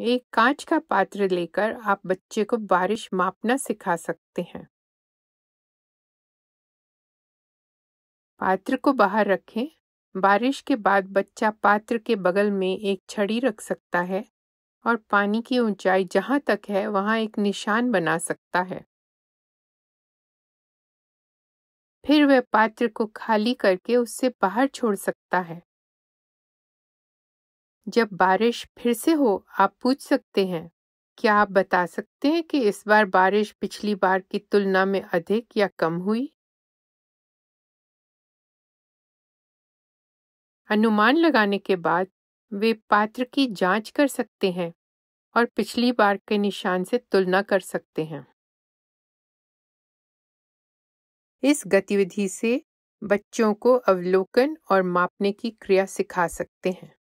एक कांच का पात्र लेकर आप बच्चे को बारिश मापना सिखा सकते हैं पात्र को बाहर रखें बारिश के बाद बच्चा पात्र के बगल में एक छड़ी रख सकता है और पानी की ऊंचाई जहां तक है वहां एक निशान बना सकता है फिर वह पात्र को खाली करके उससे बाहर छोड़ सकता है जब बारिश फिर से हो आप पूछ सकते हैं क्या आप बता सकते हैं कि इस बार बारिश पिछली बार की तुलना में अधिक या कम हुई अनुमान लगाने के बाद वे पात्र की जांच कर सकते हैं और पिछली बार के निशान से तुलना कर सकते हैं इस गतिविधि से बच्चों को अवलोकन और मापने की क्रिया सिखा सकते हैं